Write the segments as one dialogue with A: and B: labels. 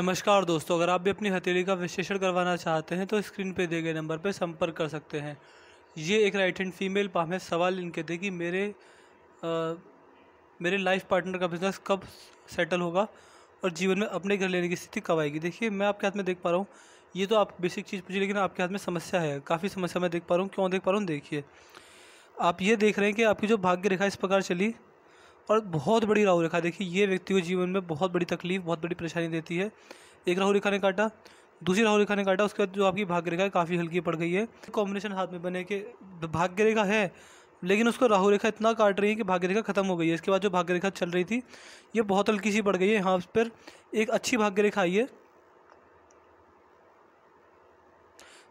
A: नमस्कार दोस्तों अगर आप भी अपनी हथेली का विश्लेषण करवाना चाहते हैं तो स्क्रीन पर दिए गए नंबर पर संपर्क कर सकते हैं ये एक राइट हैंड फीमेल पा हमें सवाल इनके थे कि मेरे आ, मेरे लाइफ पार्टनर का बिज़नेस कब सेटल होगा और जीवन में अपने घर लेने की स्थिति कब आएगी देखिए मैं आपके हाथ में देख पा रहा हूँ ये तो आप बेसिक चीज़ पूछिए लेकिन आपके हाथ में समस्या है काफ़ी समस्या मैं देख पा रहा हूँ क्यों देख पा रहा हूँ देखिए आप ये देख रहे हैं कि आपकी जो भाग्य रेखा इस प्रकार चली और बहुत बड़ी राहु रेखा देखिए ये व्यक्ति को जीवन में बहुत बड़ी तकलीफ बहुत बड़ी परेशानी देती है एक राहु रेखा ने काटा दूसरी राहु रेखा ने काटा उसके बाद जो आपकी भाग्य रेखा है काफ़ी हल्की पड़ गई है कॉम्बिनेशन हाथ में बने के भाग्य रेखा है लेकिन उसको राहु रेखा इतना काट रही है कि भाग्य रेखा खत्म हो गई है इसके बाद जो भाग्य रेखा चल रही थी ये बहुत हल्की सी पड़ गई है यहाँ पर एक अच्छी भाग्य रेखा आई है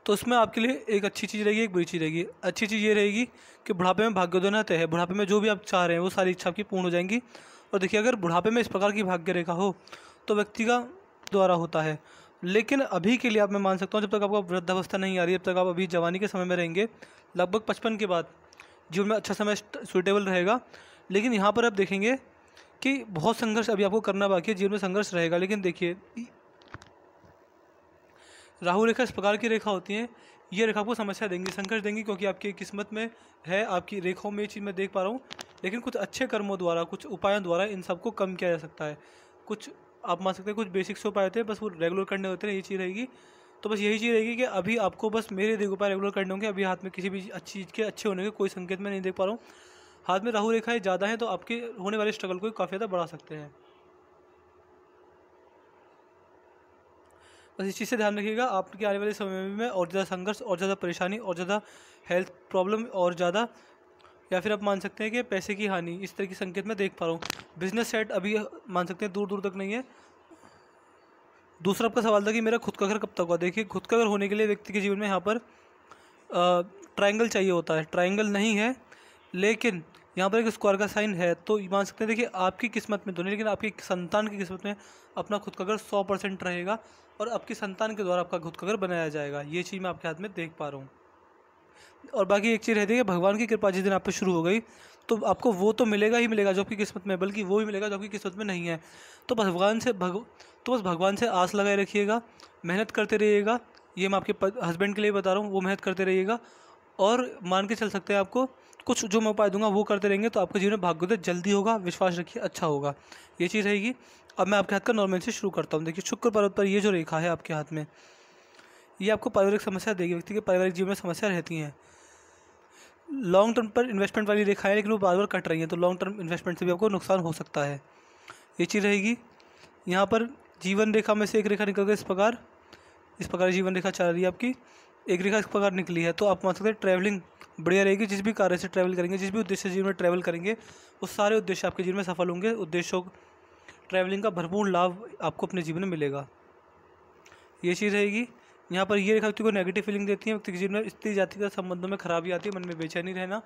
A: तो उसमें आपके लिए एक अच्छी चीज़ रहेगी एक बुरी चीज़ रहेगी अच्छी चीज़ ये रहेगी कि बुढ़ापे में देना तय है बुढ़ापे में जो भी आप चाह रहे हैं वो सारी इच्छा आपकी पूर्ण हो जाएंगी और देखिए अगर बुढ़ापे में इस प्रकार की भाग्य रेखा हो तो व्यक्ति का द्वारा होता है लेकिन अभी के लिए आप मैं मान सकता हूँ जब तक आपको वृद्धावस्था नहीं आ रही जब तक आप अभी जवानी के समय में रहेंगे लगभग पचपन के बाद जीवन में अच्छा समय सुटेबल रहेगा लेकिन यहाँ पर आप देखेंगे कि बहुत संघर्ष अभी आपको करना बाकी है जीवन में संघर्ष रहेगा लेकिन देखिए राहु रेखा इस प्रकार की रेखा होती है ये रेखा आपको समस्या देंगी संघर्ष देंगी क्योंकि आपकी किस्मत में है आपकी रेखाओं में ये चीज़ मैं देख पा रहा हूँ लेकिन कुछ अच्छे कर्मों द्वारा कुछ उपायों द्वारा इन सबको कम किया जा सकता है कुछ आप मान सकते हैं कुछ बेसिक से उपाय होते हैं बस वो रेगुलर करने होते हैं ये चीज़ रहेगी तो बस यही चीज़ रहेगी कि अभी आपको बस मेरे देख उपाय रेगुलर करने होंगे अभी हाथ में किसी भी अच्छी चीज़ के अच्छे होने के कोई संकेत मैं नहीं देख पा रहा हूँ हाथ में राहु रेखाएँ ज़्यादा हैं तो आपके होने वाले स्ट्रगल को काफ़ी ज़्यादा बढ़ा सकते हैं बस इस चीज़ से ध्यान रखिएगा आपके आने वाले समय में और ज़्यादा संघर्ष और ज़्यादा परेशानी और ज़्यादा हेल्थ प्रॉब्लम और ज़्यादा या फिर आप मान सकते हैं कि पैसे की हानि इस तरह की संकेत मैं देख पा रहा हूँ बिजनेस सेट अभी मान सकते हैं दूर दूर तक नहीं है दूसरा आपका सवाल था कि मेरा खुद का घर कब तक हुआ देखिए खुद का घर होने के लिए व्यक्ति के जीवन में यहाँ पर ट्राइंगल चाहिए होता है ट्राइंगल नहीं है लेकिन यहाँ पर एक स्क्वायर का साइन है तो मान सकते हैं देखिए आपकी किस्मत में दोनों तो नहीं लेकिन आपकी संतान की किस्मत में अपना खुद का घर सौ परसेंट रहेगा और आपकी संतान के द्वारा आपका खुद का घर बनाया जाएगा ये चीज़ मैं आपके हाथ में देख पा रहा हूँ और बाकी एक चीज़ रहती है भगवान की कृपा जिस दिन आप पर शुरू हो गई तो आपको वो तो मिलेगा ही मिलेगा जो आपकी किस्मत में बल्कि वो भी मिलेगा जो आपकी किस्मत में नहीं है तो भगवान से भग तो बस भगवान से आस लगाए रखिएगा मेहनत करते रहिएगा ये मैं आपके हस्बैंड के लिए बता रहा हूँ वो मेहनत करते रहिएगा और मान के चल सकते हैं आपको कुछ जो मैं उपाय दूंगा वो करते रहेंगे तो आपके जीवन में भाग्योदय जल्दी होगा विश्वास रखिए अच्छा होगा ये चीज़ रहेगी अब मैं आपके हाथ का नॉर्मल से शुरू करता हूँ देखिए शुक्र पर्वत पर ये जो रेखा है आपके हाथ में ये आपको पारिवारिक समस्या देगी व्यक्ति के पारिवारिक जीवन में समस्या रहती हैं लॉन्ग टर्म पर इन्वेस्टमेंट वाली रेखाएं लेकिन वो बार बार कट रही हैं तो लॉन्ग टर्म इन्वेस्टमेंट से भी आपको नुकसान हो सकता है ये चीज़ रहेगी यहाँ पर जीवन रेखा में से एक रेखा निकल गई इस प्रकार इस प्रकार जीवन रेखा चल रही है आपकी एक रेखा इस प्रकार निकली है तो आप मान सकते हैं ट्रैवलिंग बढ़िया रहेगी जिस भी कार्य से ट्रैवल करेंगे जिस भी उद्देश्य से जीवन में ट्रैवल करेंगे उस सारे उद्देश्य आपके जीवन में सफल होंगे उद्देश्यों ट्रैवलिंग का भरपूर लाभ आपको अपने जीवन में मिलेगा ये चीज़ रहेगी यहाँ पर ये रेखा व्यक्ति को नेगेटिव फीलिंग देती है व्यक्ति के जीवन में स्त्री जाति के संबंधों में खराबी आती है मन में बेचैनी रहना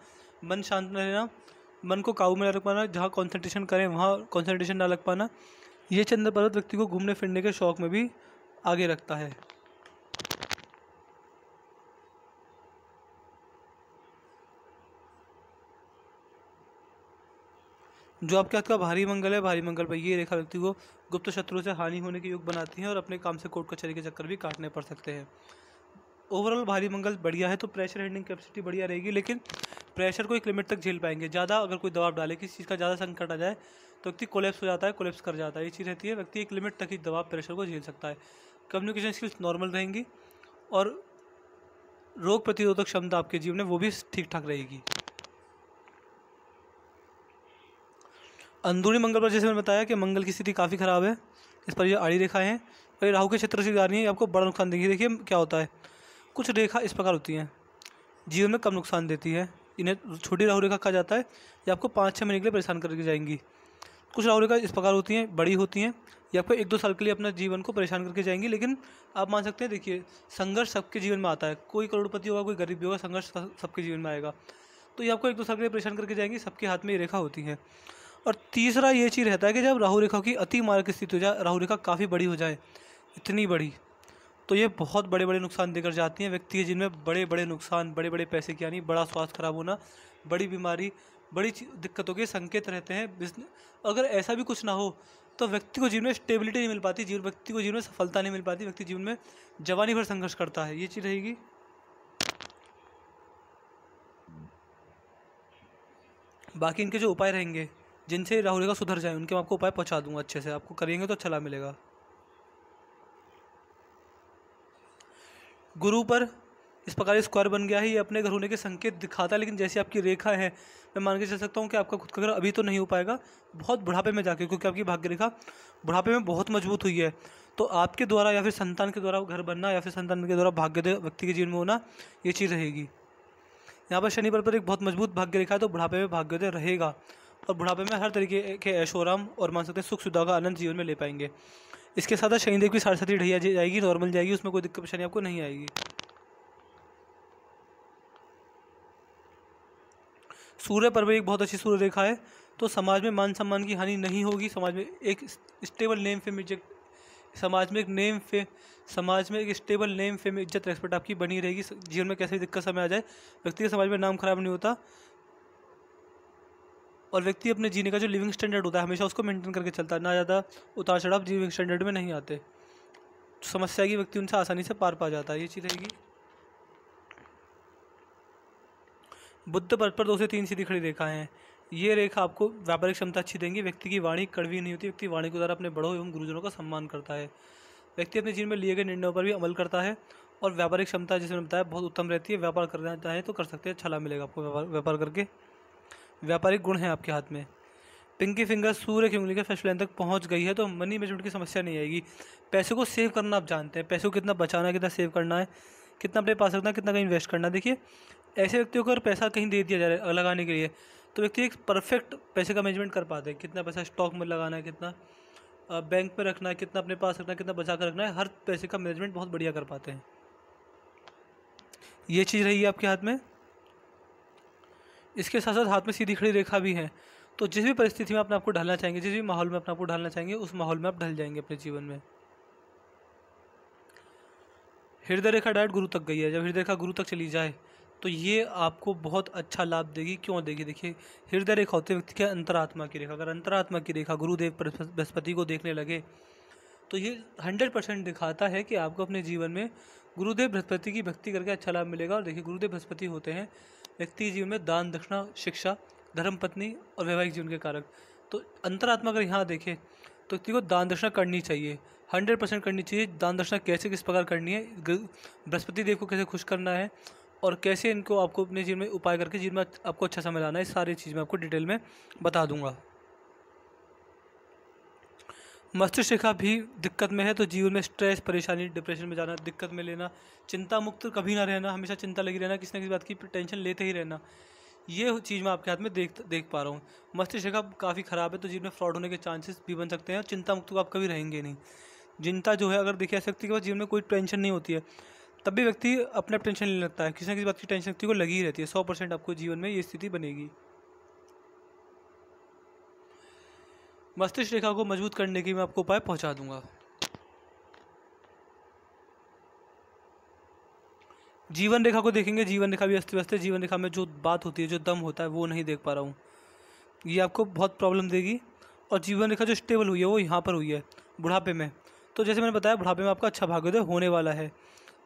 A: मन शांत न रहना मन को काबू में न रख पाना जहाँ कॉन्सेंट्रेशन करें वहाँ कॉन्सेंट्रेशन ना लग पाना ये चंद्र पर्वत व्यक्ति को घूमने फिरने के शौक में भी आगे रखता है जो आपके हाथ का भारी मंगल है भारी मंगल पर ये रेखा व्यक्ति को गुप्त शत्रु से हानि होने के योग बनाती है और अपने काम से कोर्ट कचहरी के चक्कर भी काटने पड़ सकते हैं ओवरऑल भारी मंगल बढ़िया है तो प्रेशर हैंडलिंग कैपेसिटी बढ़िया रहेगी लेकिन प्रेशर को एक लिमिट तक झेल पाएंगे ज़्यादा अगर कोई दबाव डाले किसी चीज़ का ज़्यादा संकट आ जाए तो व्यक्ति कोलेप्स हो जाता है कोलेप्स कर जाता है ये चीज़ रहती है व्यक्ति एक लिमिट तक ही दबाव प्रेशर को झेल सकता है कम्युनिकेशन स्किल्स नॉर्मल रहेंगी और रोग प्रतिरोधक क्षमता आपके जीवन में वो भी ठीक ठाक रहेगी अंदरूनी मंगल पर जैसे मैंने बताया कि मंगल की स्थिति काफ़ी ख़राब है इस पर ये आड़ी रेखाएँ हैं और ये राहु के क्षेत्र से जा रही है आपको बड़ा नुकसान देगी देखिए क्या होता है कुछ रेखा इस प्रकार होती हैं जीवन में कम नुकसान देती है इन्हें छोटी राहु रेखा कहा जाता है ये आपको पाँच छः महीने के लिए परेशान करके जाएंगी कुछ राहु रेखा इस प्रकार होती हैं बड़ी होती हैं ये आपको एक दो साल के लिए अपना जीवन को परेशान करके जाएंगी लेकिन आप मान सकते हैं देखिए संघर्ष सबके जीवन में आता है कोई करोड़पति होगा कोई गरीब भी होगा संघर्ष सबके जीवन में आएगा तो ये आपको एक दो साल के लिए परेशान करके जाएंगी सबके हाथ में ये रेखा होती है और तीसरा ये चीज़ रहता है कि जब राहु रेखा की अति मार्ग स्थिति हो जाए राहु रेखा काफ़ी बड़ी हो जाए इतनी बड़ी तो ये बहुत बड़े बड़े नुकसान देकर जाती हैं व्यक्ति है जिनमें बड़े बड़े नुकसान बड़े बड़े पैसे की यानी बड़ा स्वास्थ्य खराब होना बड़ी बीमारी बड़ी दिक्कतों के संकेत रहते हैं अगर ऐसा भी कुछ ना हो तो व्यक्ति को जीवन में स्टेबिलिटी नहीं मिल पाती जीवन व्यक्ति को जीवन में सफलता नहीं मिल पाती व्यक्ति जीवन में जवानी भर संघर्ष करता है ये चीज़ रहेगी बाकी इनके जो उपाय रहेंगे जिनसे राहुल सुधर जाए उनके मैं आपको उपाय पहुँचा दूंगा अच्छे से आपको करेंगे तो अच्छा लाभ मिलेगा गुरु पर इस प्रकार स्क्वायर बन गया है ये अपने घर होने के संकेत दिखाता है लेकिन जैसी आपकी रेखा है मैं मान के चल सकता हूँ कि आपका खुद का घर अभी तो नहीं हो पाएगा बहुत बुढ़ापे में जाके क्योंकि आपकी भाग्य रेखा बुढ़ापे में बहुत मजबूत हुई है तो आपके द्वारा या फिर संतान के द्वारा घर बनना या फिर संतान के द्वारा भाग्य व्यक्ति के जीवन में होना ये चीज़ रहेगी यहाँ पर शनि पर एक बहुत मजबूत भाग्य रेखा है तो बुढ़ापे में भाग्योदय रहेगा और बुढ़ापे में हर तरीके के ऐशोराम आराम और मान सकते हैं सुख सुविधा का आनंद जीवन में ले पाएंगे इसके साथ साथ शनिदेव की साढ़े ढैया जाएगी नॉर्मल जाएगी उसमें कोई दिक्कत परेशानी आपको नहीं आएगी सूर्य पर भी एक बहुत अच्छी सूर्य रेखा है तो समाज में मान सम्मान की हानि नहीं होगी समाज में एक स्टेबल नेम फेम इज्जत समाज में एक नेम फे समाज में एक स्टेबल नेम फेम इज्जत रेस्पेक्ट आपकी बनी रहेगी जीवन में कैसे दिक्कत समय आ जाए व्यक्ति के समाज में नाम खराब नहीं होता और व्यक्ति अपने जीने का जो लिविंग स्टैंडर्ड होता है हमेशा उसको मेंटेन करके चलता है ना ज़्यादा उतार चढ़ाव लिविंग स्टैंडर्ड में नहीं आते समस्या की व्यक्ति उनसे आसानी से पार पा जाता है ये चीज़ रहेगी बुद्ध पद पर दो से तीन सीधी खड़ी रेखाएं हैं ये रेखा आपको व्यापारिक क्षमता अच्छी देंगी व्यक्ति की वाणी कड़वी नहीं होती व्यक्ति वाणी के द्वारा अपने बड़ों एवं गुरुजनों का सम्मान करता है व्यक्ति अपने जीवन में लिए गए निर्णयों पर भी अमल करता है और व्यापारिक क्षमता जिसमें बताया बहुत उत्तम रहती है व्यापार करना चाहे तो कर सकते हैं अच्छा लाभ मिलेगा आपको व्यापार करके व्यापारिक गुण है आपके हाथ में पिंकी फिंगर सूर्य की उंगली के फर्स्ट लाइन तक पहुंच गई है तो मनी मैनेजमेंट की समस्या नहीं आएगी पैसे को सेव करना आप जानते हैं पैसे को कितना बचाना है कितना सेव करना है कितना अपने पास रखना है कितना कहीं इन्वेस्ट करना है देखिए ऐसे व्यक्तियों को अगर पैसा कहीं दे दिया जा रहा है लगाने के लिए तो व्यक्ति एक परफेक्ट पैसे का मैनेजमेंट कर पाते हैं कितना पैसा स्टॉक में लगाना है कितना बैंक में रखना है कितना अपने पास रखना है कितना बचा कर रखना है हर पैसे का मैनेजमेंट बहुत बढ़िया कर पाते हैं ये चीज़ रही है आपके हाथ में इसके साथ साथ हाथ में सीधी खड़ी रेखा भी है तो जिस भी परिस्थिति में अपने आपको ढालना चाहेंगे जिस भी माहौल में अपने आपको ढालना चाहेंगे उस माहौल में आप ढल जाएंगे अपने जीवन में हृदय रेखा डायरेक्ट गुरु तक गई है जब हृदय रेखा गुरु तक चली जाए तो ये आपको बहुत अच्छा लाभ देगी क्यों देगी देखिए हृदय रेखा होते व्यक्ति के अंतरात्मा की रेखा अगर अंतरात्मा की रेखा गुरुदेव बृहस्पति को देखने लगे तो ये हंड्रेड परसेंट दिखाता है कि आपको अपने जीवन में गुरुदेव बृहस्पति की भक्ति करके अच्छा लाभ मिलेगा और देखिए गुरुदेव बृहस्पति होते हैं व्यक्ति जीवन में दान दक्षिणा शिक्षा धर्म पत्नी और वैवाहिक जीवन के कारक तो अंतरात्मा अगर यहाँ देखें तो व्यक्ति को दान दक्षिणा करनी चाहिए हंड्रेड परसेंट करनी चाहिए दान दक्षिणा कैसे किस प्रकार करनी है बृहस्पति देव को कैसे खुश करना है और कैसे इनको आपको अपने जीवन में उपाय करके जीवन में आपको अच्छा समय लाना है सारी चीज़ मैं आपको डिटेल में बता दूंगा मस्तिष्क भी दिक्कत में है तो जीवन में स्ट्रेस परेशानी डिप्रेशन में जाना दिक्कत में लेना चिंता मुक्त कभी ना रहना हमेशा चिंता लगी रहना किसी ना किसी बात की टेंशन लेते ही रहना ये चीज़ मैं आपके हाथ में देख देख पा रहा हूँ मस्तिष्क आप काफ़ी ख़राब है तो जीवन में फ्रॉड होने के चांसेस भी बन सकते हैं और चिंता मुक्त तो आप कभी रहेंगे नहीं चिंता जो है अगर देखिए ऐसे व्यक्ति के पास जीवन में कोई टेंशन नहीं होती है तब भी व्यक्ति अपने आप टेंशन लेने लगता है किसी ना किसी बात की टेंशन व्यक्ति को लगी ही रहती है सौ परसेंट आपको जीवन में ये स्थिति बनेगी मस्तिष्क रेखा को मजबूत करने की मैं आपको उपाय पहुंचा दूंगा जीवन रेखा को देखेंगे जीवन रेखा भी अस्त व्यस्त है जीवन रेखा में जो बात होती है जो दम होता है वो नहीं देख पा रहा हूँ ये आपको बहुत प्रॉब्लम देगी और जीवन रेखा जो स्टेबल हुई है वो यहाँ पर हुई है बुढ़ापे में तो जैसे मैंने बताया बुढ़ापे में आपका अच्छा भाग्योदय होने वाला है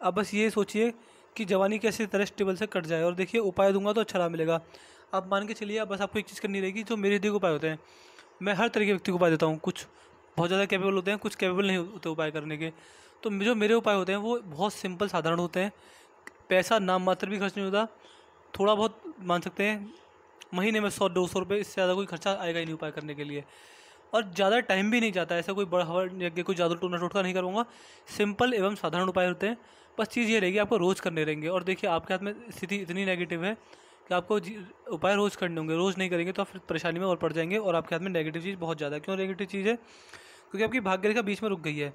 A: अब बस ये सोचिए कि जवानी कैसे तरह स्टेबल से कट जाए और देखिए उपाय दूंगा तो अच्छा रहा मिलेगा आप मान के चलिए अब बस आपको एक चीज़ करनी रहेगी जो मेरे दिए उपाय होते हैं मैं हर तरह के व्यक्ति को उपाय देता हूँ कुछ बहुत ज़्यादा कैपेबल होते हैं कुछ कैपेबल नहीं होते उपाय करने के तो जो मेरे उपाय होते हैं वो बहुत सिंपल साधारण होते हैं पैसा नाम मात्र भी खर्च नहीं होता थोड़ा बहुत मान सकते हैं महीने में सौ दो सौ रुपये इससे ज़्यादा कोई खर्चा आएगा ही नहीं उपाय करने के लिए और ज़्यादा टाइम भी नहीं जाता ऐसा कोई बड़ा हवा यज्ञ कोई ज़्यादा टूटना टोटका नहीं करूँगा सिंपल एवं साधारण उपाय होते हैं बस चीज़ ये रहेगी आपको रोज़ करने रहेंगे और देखिए आपके हाथ में स्थिति इतनी नेगेटिव है कि आपको उपाय रोज़ करने होंगे रोज़ नहीं करेंगे तो आप परेशानी में और पड़ जाएंगे और आपके हाथ में नेगेटिव चीज़ बहुत ज़्यादा है क्यों नेगेटिव चीज़ है क्योंकि आपकी भाग्य रेखा बीच में रुक गई है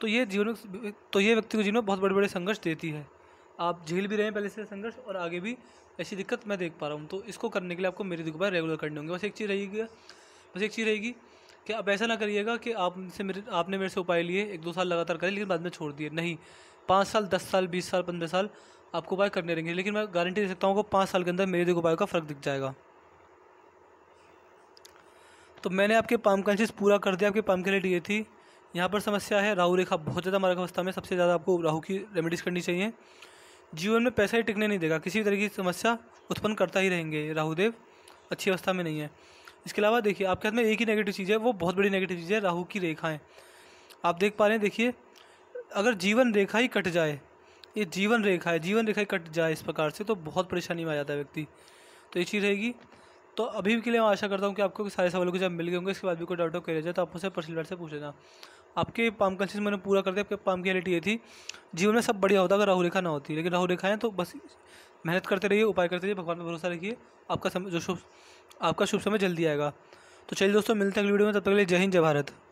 A: तो ये जीवन तो ये व्यक्ति को जीवन में बहुत बड़े बड़े संघर्ष देती है आप झेल भी रहे हैं पहले से संघर्ष और आगे भी ऐसी दिक्कत मैं देख पा रहा हूँ तो इसको करने के लिए आपको मेरे दुखबार रेगुलर करने होंगे बस एक चीज़ रहेगी बस एक चीज़ रहेगी कि आप ऐसा ना करिएगा कि आपसे मेरे आपने मेरे से उपाय लिए एक दो साल लगातार करे लेकिन बाद में छोड़ दिए नहीं पाँच साल दस साल बीस साल पंद्रह साल आपको उपाय करने रहेंगे लेकिन मैं गारंटी दे सकता हूँ कि पाँच साल के अंदर मेरे दिख उपायों का फ़र्क दिख जाएगा तो मैंने आपके पाम कंशिस पूरा कर दिया आपके पाम के लिए दिए थी यहाँ पर समस्या है राहु रेखा बहुत ज़्यादा मारक अवस्था में सबसे ज़्यादा आपको राहु की रेमेडीज़ करनी चाहिए जीवन में पैसा ही टिकने नहीं देगा किसी भी तरह की समस्या उत्पन्न करता ही रहेंगे राहुदेव अच्छी अवस्था में नहीं है इसके अलावा देखिए आपके हाथ में एक ही नेगेटिव चीज़ है वो बहुत बड़ी नेगेटिव चीज़ है राहु की रेखाएँ आप देख पा रहे हैं देखिए अगर जीवन रेखा ही कट जाए ये जीवन रेखा है जीवन रेखा कट जाए इस प्रकार से तो बहुत परेशानी में आ जाता है व्यक्ति तो ये चीज़ रहेगी तो अभी के लिए मैं आशा करता हूँ कि आपको सारे सवालों के जब मिल गए होंगे इसके बाद भी कोई डाउट क्लियर जाए तो आप उसे पर्सनल से पूछ लेना आपके पाम कंसिस मैंने पूरा कर दिया आपके पाम की रियलिटी ये थी जीवन में सब बढ़िया होता अगर राहु रेखा ना होती लेकिन राहु है तो बस मेहनत करते रहिए उपाय करते रहिए भगवान पर भरोसा रखिए आपका समय जो शुभ आपका शुभ समय जल्दी आएगा तो चलिए दोस्तों मिलते हैं अगली वीडियो में तब तक के लिए जय हिंद जय भारत